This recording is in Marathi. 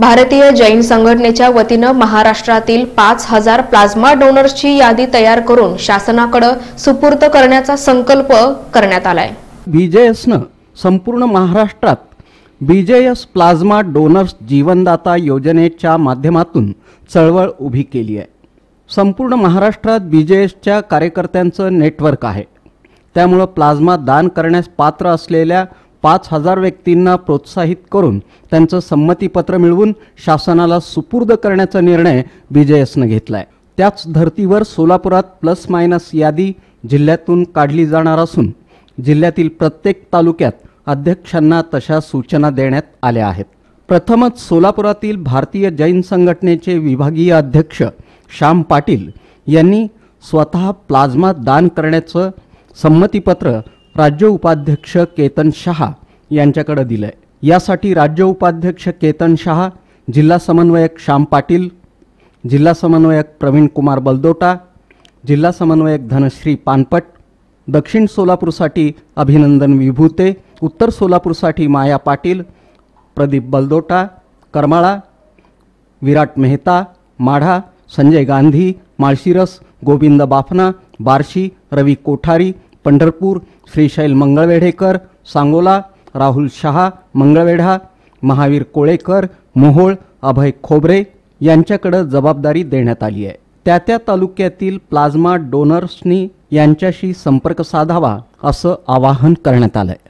भारतीय जैन संघटनेच्या वतीनं महाराष्ट्रातील पाच हजार प्लाझ्मा डोनर्सची यादी तयार करून शासनाकडे सुपूर्द करण्याचा संकल्प करण्यात आलाय बीजेएसनं संपूर्ण महाराष्ट्रात बीजेएस प्लाझ्मा डोनर्स जीवनदाता योजनेच्या माध्यमातून चळवळ उभी केली आहे संपूर्ण महाराष्ट्रात बीजेएसच्या कार्यकर्त्यांचं नेटवर्क आहे त्यामुळं प्लाझ्मा दान करण्यास पात्र असलेल्या पाच हजार व्यक्तींना प्रोत्साहित करून त्यांचं संमतीपत्र मिळवून शासनाला सुपूर्द करण्याचा निर्णय बीजेएसनं घेतला आहे त्याच धर्तीवर सोलापुरात प्लस मायनस यादी जिल्ह्यातून काढली जाणार असून जिल्ह्यातील प्रत्येक तालुक्यात अध्यक्षांना तशा सूचना देण्यात आल्या आहेत प्रथमच सोलापुरातील भारतीय जैन संघटनेचे विभागीय अध्यक्ष श्याम पाटील यांनी स्वतः प्लाझ्मा दान करण्याचं संमतीपत्र राज्य उपाध्यक्ष केतन शहा यांच्याकडे दिलं आहे यासाठी राज्य उपाध्यक्ष केतन शहा जिल्हा समन्वयक श्याम पाटील जिल्हा समन्वयक प्रवीण कुमार बलदोटा जिल्हा समन्वयक धनश्री पानपट दक्षिण सोलापूरसाठी अभिनंदन विभूते उत्तर सोलापूरसाठी माया पाटील प्रदीप बलदोटा करमाळा विराट मेहता माढा संजय गांधी माळशिरस गोविंद बाफना बार्शी रवी कोठारी पंढरपूर श्रीशैल मंगळवेढेकर सांगोला राहुल शहा मंगळवेढा महावीर कोळेकर मोहोळ अभय खोबरे यांच्याकडे जबाबदारी देण्यात आली आहे त्या त्या तालुक्यातील प्लाझ्मा डोनर्सनी यांच्याशी संपर्क साधावा असं आवाहन करण्यात आलं आहे